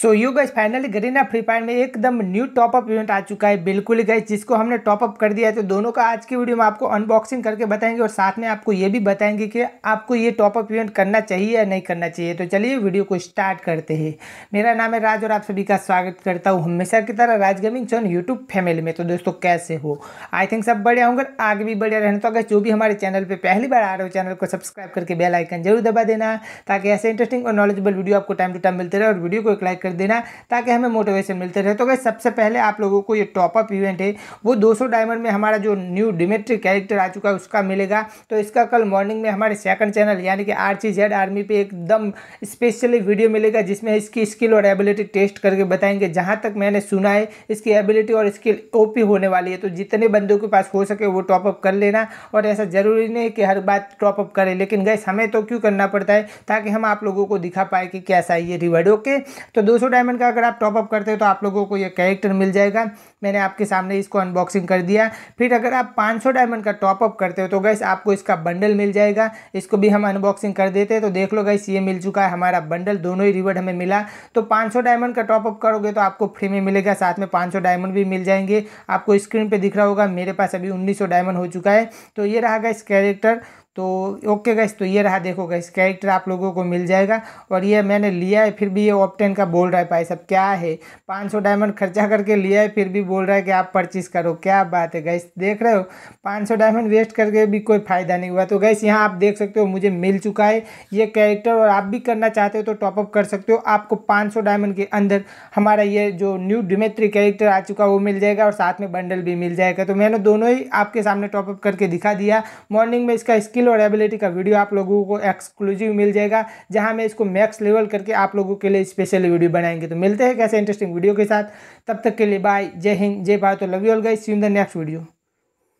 so you guys finally Garena Free Fire में एकदम new top up event आ चुका है बिल्कुल गाइज जिसको हमने टॉपअप कर दिया है तो दोनों का आज की वीडियो में आपको अनबॉक्सिंग करके बताएंगे और साथ में आपको ये भी बताएंगे कि आपको ये टॉपअप इवेंट करना चाहिए या नहीं करना चाहिए तो चलिए वीडियो को स्टार्ट करते हैं मेरा नाम है राज और आप सभी का स्वागत करता हूँ हमेशा की तरह राज गेमिंग चौन यूट्यूब फैमिली में तो दोस्तों कैसे हो आई थिंक सब बढ़िया होंगे आगे भी बढ़िया रहने तो अगर जो भी हमारे चैनल पर पहली बार आ रहे हो चैनल को सब्सक्राइब करके बेलाइकन जरूर दबा देना ताकि ऐसे इंटरेस्टिंग और नॉलेजेबल वीडियो आपको टाइम टू टाइम मिलते रहे और वीडियो को एक लाइक कर देना ताकि हमें मोटिवेशन मिलते रहे तो भाई सबसे पहले आप लोगों को ये टॉपअप इवेंट है वो 200 डायमंड में हमारा जो न्यू डिमेट्रिक कैरेक्टर आ चुका है उसका मिलेगा तो इसका कल मॉर्निंग में हमारे सेकंड चैनल यानी कि आर जेड आर्मी पर एकदम स्पेशली वीडियो मिलेगा जिसमें इसकी स्किल और एबिलिटी टेस्ट करके बताएंगे जहाँ तक मैंने सुना है इसकी एबिलिटी और स्किल ओपी होने वाली है तो जितने बंदों के पास हो सके वो टॉपअप कर लेना और ऐसा ज़रूरी नहीं कि हर बात टॉपअप करें लेकिन गैस हमें तो क्यों करना पड़ता है ताकि हम आप लोगों को दिखा पाए कि कैसा है ये रिवर्ड ओके तो 200 डायमंड का अगर आप टॉपअप करते हो तो आप लोगों को ये कैरेक्टर मिल जाएगा मैंने आपके सामने इसको अनबॉक्सिंग कर दिया फिर अगर आप 500 डायमंड का टॉपअप करते हो तो गैस आपको इसका बंडल मिल जाएगा इसको भी हम अनबॉक्सिंग कर देते हैं तो देख लो गैस ये मिल चुका है हमारा बंडल दोनों ही रिवर्ड हमें मिला तो सौ डायमंड का टॉपअप करोगे तो आपको फ्री में मिलेगा साथ में सौ डायमंड भी मिल जाएंगे आपको स्क्रीन पर दिख रहा होगा मेरे पास अभी उन्नीस डायमंड हो चुका है तो ये रहा गैस कैरेक्टर तो ओके गैस तो ये रहा देखो गैस कैरेक्टर आप लोगों को मिल जाएगा और ये मैंने लिया है फिर भी ये ऑप्टेन का बोल रहा है भाई सब क्या है 500 डायमंड खर्चा करके लिया है फिर भी बोल रहा है कि आप परचेज करो क्या बात है गैस देख रहे हो 500 डायमंड वेस्ट करके भी कोई फ़ायदा नहीं हुआ तो गैस यहाँ आप देख सकते हो मुझे मिल चुका है ये कैरेक्टर और आप भी करना चाहते हो तो टॉपअप कर सकते हो आपको पाँच डायमंड के अंदर हमारा ये जो न्यू डिमेट्री कैरेक्टर आ चुका वो मिल जाएगा और साथ में बंडल भी मिल जाएगा तो मैंने दोनों ही आपके सामने टॉपअप करके दिखा दिया मॉर्निंग में इसका स्किल स्किल और एबिलिटी का वीडियो आप लोगों को एक्सक्लूसिव मिल जाएगा जहाँ मैं इसको मैक्स लेवल करके आप लोगों के लिए स्पेशल वीडियो बनाएंगे तो मिलते हैं कैसे इंटरेस्टिंग वीडियो के साथ तब तक के लिए बाय जय हिंद जय Bharat love you all guys in the next video